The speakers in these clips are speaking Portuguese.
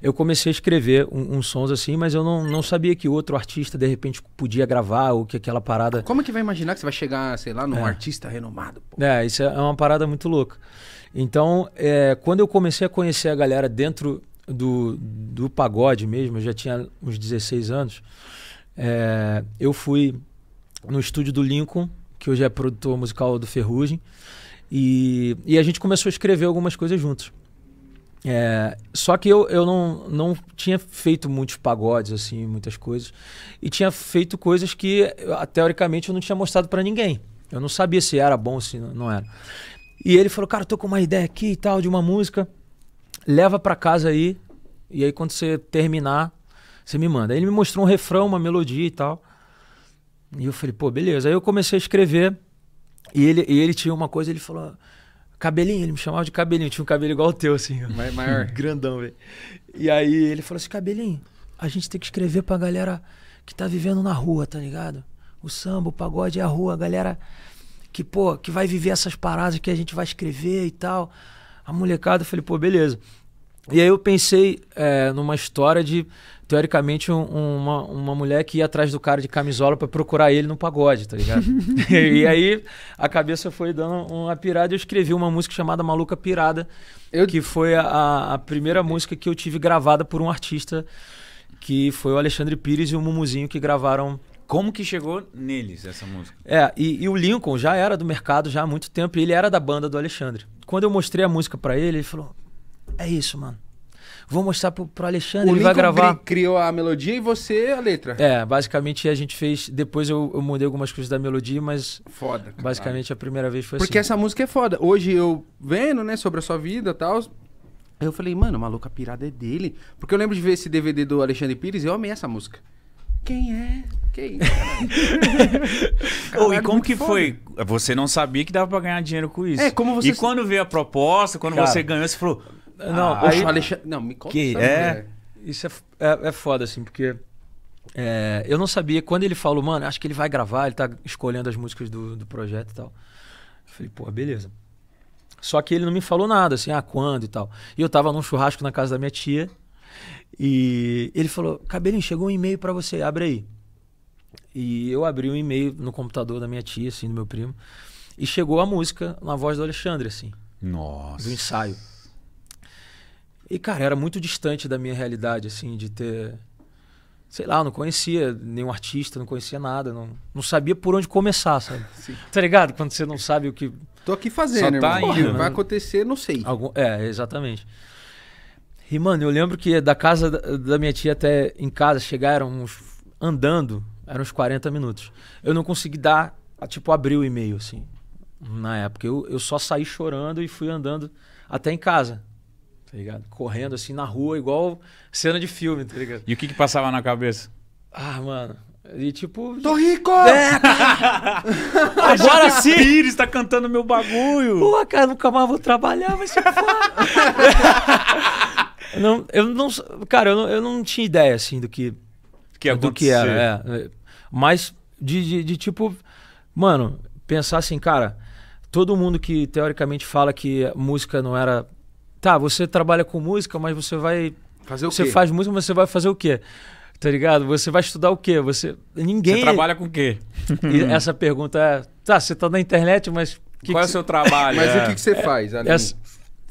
eu comecei a escrever uns um, sons assim, mas eu não, não sabia que outro artista de repente podia gravar ou que aquela parada. Como que vai imaginar que você vai chegar, sei lá, num é. artista renomado? Pô? É, isso é uma parada muito louca. Então, é, quando eu comecei a conhecer a galera dentro do, do pagode mesmo, eu já tinha uns 16 anos, é, eu fui no estúdio do Lincoln, que hoje é produtor musical do Ferrugem, e, e a gente começou a escrever algumas coisas juntos. É, só que eu, eu não, não tinha feito muitos pagodes, assim, muitas coisas. E tinha feito coisas que, teoricamente, eu não tinha mostrado para ninguém. Eu não sabia se era bom, se não era. E ele falou, cara, tô com uma ideia aqui e tal, de uma música. Leva para casa aí. E aí, quando você terminar, você me manda. Aí ele me mostrou um refrão, uma melodia e tal. E eu falei, pô, beleza. Aí eu comecei a escrever. E ele, e ele tinha uma coisa, ele falou Cabelinho, ele me chamava de cabelinho, tinha um cabelo igual o teu, assim, maior, grandão, velho. E aí ele falou assim: cabelinho, a gente tem que escrever pra galera que tá vivendo na rua, tá ligado? O samba, o pagode é a rua, a galera que, pô, que vai viver essas paradas que a gente vai escrever e tal. A molecada, eu falei, pô, beleza. E aí eu pensei é, numa história de, teoricamente, um, uma, uma mulher que ia atrás do cara de camisola para procurar ele no pagode, tá ligado? e, aí a cabeça foi dando uma pirada e eu escrevi uma música chamada Maluca Pirada, eu... que foi a, a primeira música que eu tive gravada por um artista, que foi o Alexandre Pires e o Mumuzinho, que gravaram como que chegou neles essa música? É, e, e, o Lincoln já era do mercado já há muito tempo e ele era da banda do Alexandre. Quando eu mostrei a música para ele, ele falou: é isso, mano. Vou mostrar pro, pro Alexandre, o ele Lincoln vai gravar. criou a melodia e você é a letra. É, basicamente a gente fez. Depois eu, eu mudei algumas coisas da melodia, mas. Foda. Basicamente cara. a primeira vez foi Porque assim. Porque essa música é foda. Hoje eu vendo, né, sobre a sua vida e tal. Eu falei, mano, maluca pirada é dele. Porque eu lembro de ver esse DVD do Alexandre Pires e eu amei essa música. Quem é? Quem? oh, e como que foda. foi? Você não sabia que dava pra ganhar dinheiro com isso. É, como você. E quando veio a proposta, quando cara, você ganhou, você falou. Não, ah, aí... Alexandre... não me conta. Que é... Isso é, é, é foda, assim, porque é, eu não sabia. Quando ele falou, mano, acho que ele vai gravar, ele tá escolhendo as músicas do, do projeto e tal. Eu falei, pô, beleza. Só que ele não me falou nada, assim, ah, quando e tal. E eu tava num churrasco na casa da minha tia. E ele falou, cabelinho, chegou um e-mail para você, abre aí. E eu abri um e-mail no computador da minha tia, assim, do meu primo. E chegou a música na voz do Alexandre, assim. Nossa. Do ensaio. E, cara, era muito distante da minha realidade, assim, de ter. Sei lá, não conhecia nenhum artista, não conhecia nada, não, não sabia por onde começar, sabe? Sim. Tá ligado? Quando você não sabe o que. Tô aqui fazendo, tá indo, né? vai acontecer, não sei. Algum... É, exatamente. E, mano, eu lembro que da casa da minha tia até em casa chegaram uns. andando, eram uns 40 minutos. Eu não consegui dar, tipo, abrir o e-mail, assim, na época. Eu, eu só saí chorando e fui andando até em casa tá ligado? Correndo assim na rua, igual cena de filme, tá ligado? E o que que passava na cabeça? Ah, mano. E tipo. Tô rico! É! Agora sim! Pires tá cantando meu bagulho! Pô, cara, nunca mais vou trabalhar, vai ser não, eu não. Cara, eu não, eu não tinha ideia assim do que. que do que era, é, é. Mas de, de, de tipo. Mano, pensar assim, cara, todo mundo que teoricamente fala que música não era tá, você trabalha com música, mas você vai. Fazer o você quê? faz música, mas você vai fazer o quê? Tá ligado? Você vai estudar o quê? Você. Ninguém. Você trabalha com o quê? E essa pergunta é. Tá, você tá na internet, mas. Que Qual é que é o seu trabalho? Mas é. o que, que você é, faz, além? Essa,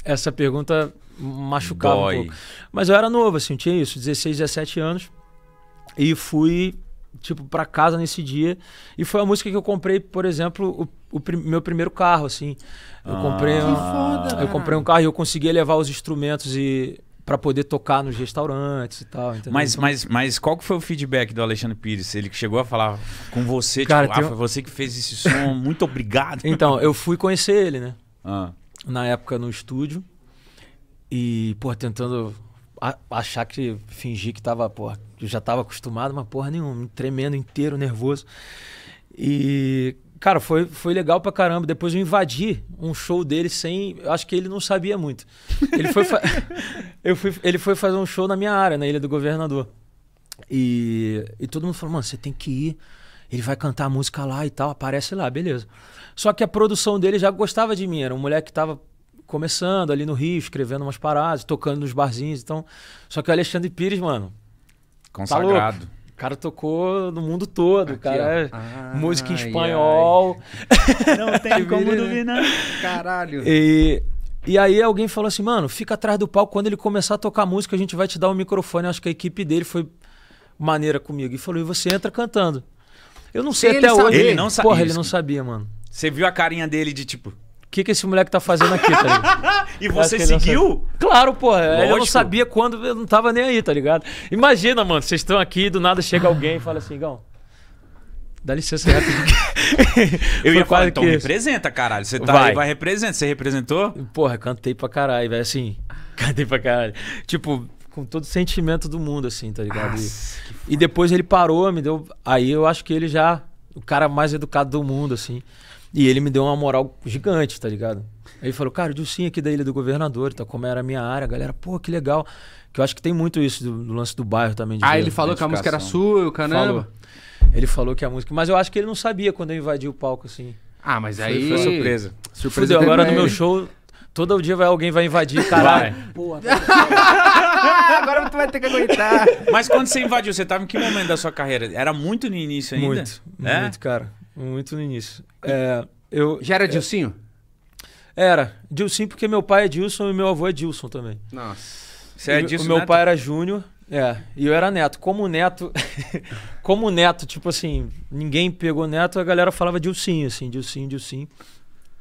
essa pergunta machucava um pouco. Mas eu era novo, assim, tinha isso, 16, 17 anos. E fui tipo, para casa nesse dia. E foi a música que eu comprei, por exemplo, o, o meu primeiro carro, assim. Eu ah, comprei um, foda, eu comprei um carro e eu consegui levar os instrumentos e para poder tocar nos restaurantes e tal. Entendeu? Mas, então mas, mas qual que foi o feedback do Alexandre Pires? Ele que chegou a falar com você, Cara, tipo, ah, um... você que fez esse som, muito obrigado. Então, eu fui conhecer ele, né? Ah. Na época no estúdio. E, pô, tentando achar que fingir que tava, porra, que já tava acostumado, mas porra nenhuma, tremendo inteiro, nervoso. E cara, foi, foi legal pra caramba. Depois eu invadi um show dele sem. Eu acho que ele não sabia muito. Ele foi, fa... eu fui, ele foi fazer um show na minha área, na Ilha do Governador. E, e todo mundo falou: mano, você tem que ir. Ele vai cantar a música lá e tal, aparece lá, beleza. Só que a produção dele já gostava de mim, era um moleque que tava começando ali no Rio, escrevendo umas paradas, tocando nos barzinhos. Então, só que o Alexandre Pires, mano, tá consagrado. Tá o cara tocou no mundo todo, Aqui, cara. Ah, música em espanhol. Ai, ai. Não tem como duvidar. Caralho. E, e aí alguém falou assim, mano, fica atrás do palco. Quando ele começar a tocar música, a gente vai te dar o um microfone. acho que a equipe dele foi maneira comigo. E falou, e você entra cantando. Eu não sei até hoje. Ele não sabia. Porra, ele não sabia, mano. Você viu a carinha dele de tipo que, que esse moleque tá fazendo aqui, tá ligado? e você seguiu? Claro, porra. Lógico. É, eu não sabia quando, eu não tava nem aí, tá ligado? Imagina, mano, vocês estão aqui, do nada chega alguém e fala assim, Gão, dá licença rapidinho. eu ia falar, então que... representa, caralho. Você tá vai. aí, vai representa. Você representou? Porra, cantei pra caralho, velho, assim. Cantei pra caralho. Tipo, com todo o sentimento do mundo, assim, tá ligado? Nossa, e, e depois ele parou, me deu. Aí eu acho que ele já o cara mais educado do mundo, assim. E ele me deu uma moral gigante, tá ligado? Aí ele falou, cara, o sim aqui da Ilha do Governador, tá? Como era a minha área, a galera, pô, que legal. Que eu acho que tem muito isso do, do lance do bairro também. ah, ver, ele falou que a música era sua, o caramba. Falou. Ele falou que a música. Mas eu acho que ele não sabia quando eu invadi o palco, assim. Ah, mas aí. Foi, foi surpresa. Surpresa. Fudeu, agora no meu show Todo dia vai, alguém vai invadir, caralho. Porra. Agora tu vai ter que aguentar. Mas quando você invadiu, você tava em que momento da sua carreira? Era muito no início ainda? Muito, é? muito, cara. Muito no início. É, eu, Já era é, Dilcinho? Era. Dilcinho porque meu pai é Dilson e meu avô é Dilson também. Nossa. Você é Dilson O meu neto? pai era Júnior. É, e eu era neto. Como neto, como neto, tipo assim, ninguém pegou neto, a galera falava Dilcinho, assim, Dilcinho, Dilcinho.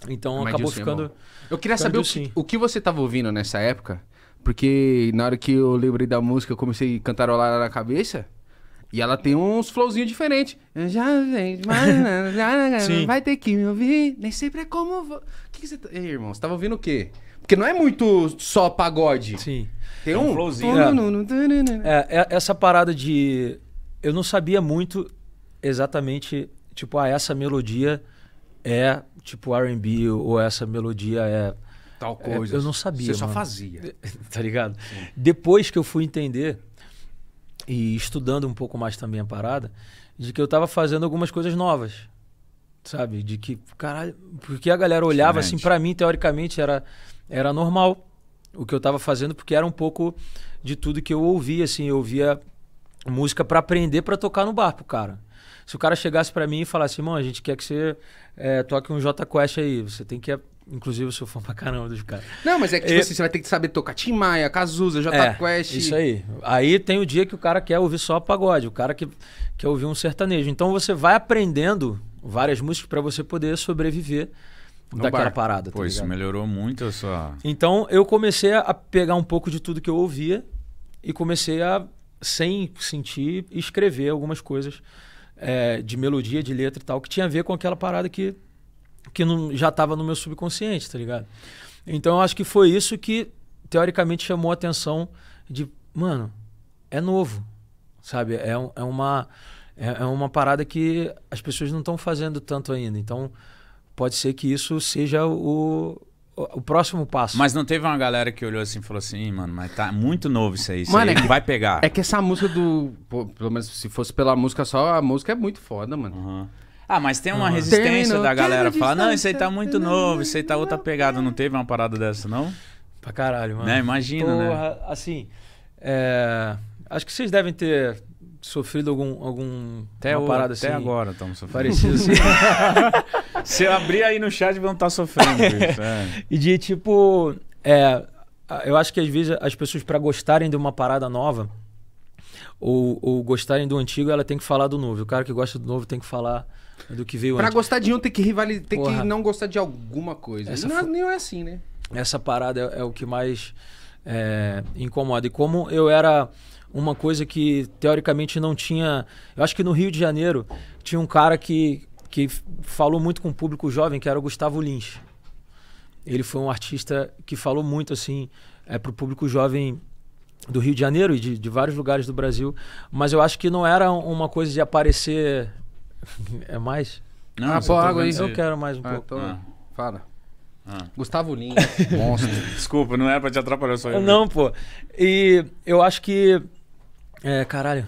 Então Mas acabou é ficando. É eu queria ficando saber o assim. que, o que você estava ouvindo nessa época, porque na hora que eu lembrei da música, eu comecei a cantarolar na cabeça. E ela tem uns flowzinhos diferentes. Já, já, vai ter que me ouvir. Nem sempre é como. Vou... Que que você tá- Ei, irmão, você tava ouvindo o quê? Porque não é muito só pagode. Sim. Tem é um, um flowzinho. É. é. É, essa parada de. Eu não sabia muito exatamente, tipo, ah, essa melodia é tipo R&B ou essa melodia é tal é, coisa. É, eu não sabia. Você só mano. fazia. tá ligado? Sim. Depois que eu fui entender e estudando um pouco mais também a parada, de que eu tava fazendo algumas coisas novas. Sabe? De que, caralho, porque a galera olhava Excelente. assim para mim, teoricamente era era normal o que eu tava fazendo, porque era um pouco de tudo que eu ouvia assim, eu ouvia música para aprender para tocar no bar pro cara. Se o cara chegasse para mim e falasse, irmão, a gente quer que você é, toque um J Quest aí, você tem que. Inclusive, eu sou fã pra caramba dos caras. Não, mas é que tipo, e... assim, você vai ter que saber tocar Tim Maia, Cazuza, J é, Quest. Isso aí. Aí tem o dia que o cara quer ouvir só pagode, o cara que quer ouvir um sertanejo. Então você vai aprendendo várias músicas para você poder sobreviver no daquela bar. parada. Tá Pô, tá isso melhorou muito a sua. Então eu comecei a pegar um pouco de tudo que eu ouvia e comecei a, sem sentir, escrever algumas coisas é, de melodia, de letra e tal, que tinha a ver com aquela parada que, que não, já estava no meu subconsciente, tá ligado? Então eu acho que foi isso que, teoricamente, chamou a atenção de, mano, é novo, sabe? É, é uma. É, é uma parada que as pessoas não estão fazendo tanto ainda. Então, pode ser que isso seja o, o próximo passo. Mas não teve uma galera que olhou assim e falou assim, mano, mas tá muito novo isso aí, isso mano, aí é que, vai pegar. É que essa música do. Pô, pelo menos se fosse pela música só, a música é muito foda, mano. Uhum. Ah, mas tem uma uhum. resistência da galera falar, não, isso aí tá muito novo, isso aí tá outra pegada, não teve uma parada dessa, não? Pra caralho, mano. Né? Imagina, né? Porra, né? Assim, é... acho que vocês devem ter sofrido algum, algum até uma parada até assim. Até agora estamos sofrendo. Parecido assim. Se eu abrir aí no chat, vão estar tá sofrendo. Isso, é. e de tipo, é, eu acho que às vezes as pessoas, para gostarem de uma parada nova ou, ou, gostarem do antigo, ela tem que falar do novo. O cara que gosta do novo tem que falar do que veio pra antes. Para gostar de um, tem que rivalizar, tem Porra. que não gostar de alguma coisa. Essa não, é nem é assim, né? Essa parada é, é o que mais é, incomoda. E como eu era uma coisa que teoricamente não tinha. Eu acho que no Rio de Janeiro tinha um cara que que falou muito com o público jovem, que era o Gustavo Lins. Ele foi um artista que falou muito assim é, para o público jovem do Rio de Janeiro e de, de, vários lugares do Brasil. Mas eu acho que não era uma coisa de aparecer. é mais? Não, ah, pô, água aí. Eu quero mais um ah, pouco. Tô... Então ah. Fala. Ah. ah. Gustavo Lins, monstro. Desculpa, não era para te atrapalhar só eu. Não, pô. E eu acho que. É, caralho.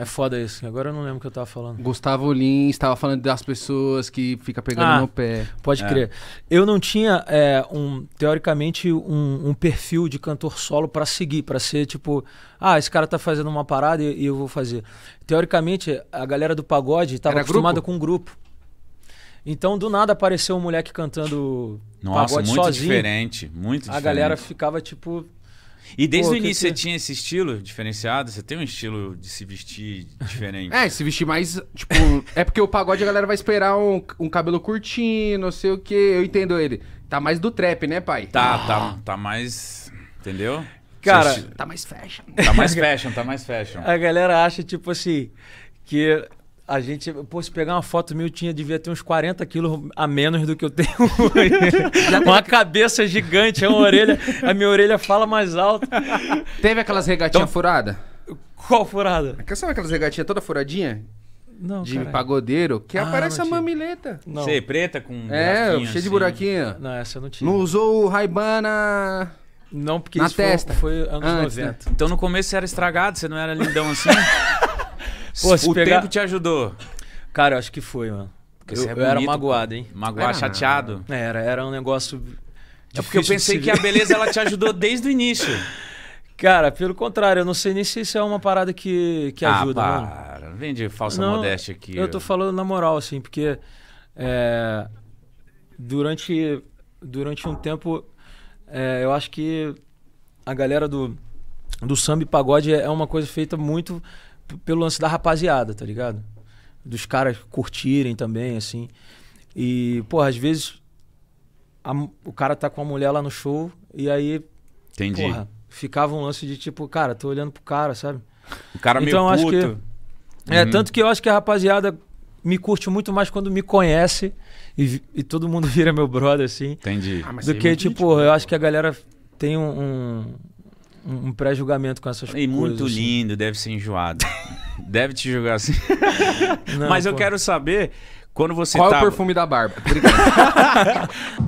É foda isso. Agora eu não lembro o que eu tava falando. Gustavo Lin estava falando das pessoas que fica pegando ah, no pé. Pode é. crer. Eu não tinha, é, um, teoricamente, um, um, perfil de cantor solo para seguir, para ser tipo, ah, esse cara tá fazendo uma parada e, e eu vou fazer. Teoricamente, a galera do pagode estava acostumada grupo? com um grupo. Então, do nada apareceu um moleque cantando Nossa, pagode sozinho. Nossa, muito diferente, muito diferente. A galera ficava tipo, e desde Pô, o início que... você é? tinha esse estilo diferenciado? Você tem um estilo de se vestir diferente? é, se vestir mais. Tipo, é porque o pagode a galera vai esperar um, um cabelo curtinho, não sei o que. Eu entendo ele. Tá mais do trap, né, pai? Tá, ah. tá. Tá mais. Entendeu? Cara. Tá mais fashion. Tá mais fashion, tá mais fashion. A galera acha, tipo assim, que a gente, pô, se pegar uma foto minha, eu tinha, devia ter uns 40 quilos a menos do que eu tenho hoje. uma cabeça gigante, uma orelha, a minha orelha fala mais alto. Teve aquelas regatinhas então, furadas? Qual furada? Sabe aquelas regatinhas toda furadinha? Não, de carai. pagodeiro, que ah, aparece a mamileta. Não. Sei, preta com É, cheia assim. de buraquinho. Não, essa eu não tinha. Não usou o Raibana. Não, porque na isso testa. Foi, foi anos Antes, 90. Né? Então no começo você era estragado, você não era lindão assim? Pô, o pegar... tempo te ajudou. Cara, eu acho que foi, mano. Eu, é eu, era magoado, hein? Magoado, era, ah, chateado? Era, era um negócio. É porque eu pensei que a beleza ela te ajudou desde o início. Cara, pelo contrário, eu não sei nem se isso é uma parada que, que ah, ajuda. Né? Para, mano. vende falsa não, modéstia aqui. Eu tô falando na moral, assim, porque é, durante, durante um tempo é, eu acho que a galera do, do samba e pagode é uma coisa feita muito pelo lance da rapaziada, tá ligado? Dos caras curtirem também, assim. E, porra, às vezes a, o cara tá com a mulher lá no show e aí. Entendi. Porra, ficava um lance de tipo, cara, tô olhando pro cara, sabe? O cara então, meio acho puto. Que, é, uhum. tanto que eu acho que a rapaziada me curte muito mais quando me conhece e, e todo mundo vira meu brother, assim. Entendi. Ah, do é que, é tipo, né, eu pô. acho que a galera tem um, um um, um pré-julgamento com essas e coisas. E assim. muito lindo, assim. deve ser enjoado. deve te julgar assim. Não, Mas eu quero saber, quando você Qual tá... é o perfume da barba?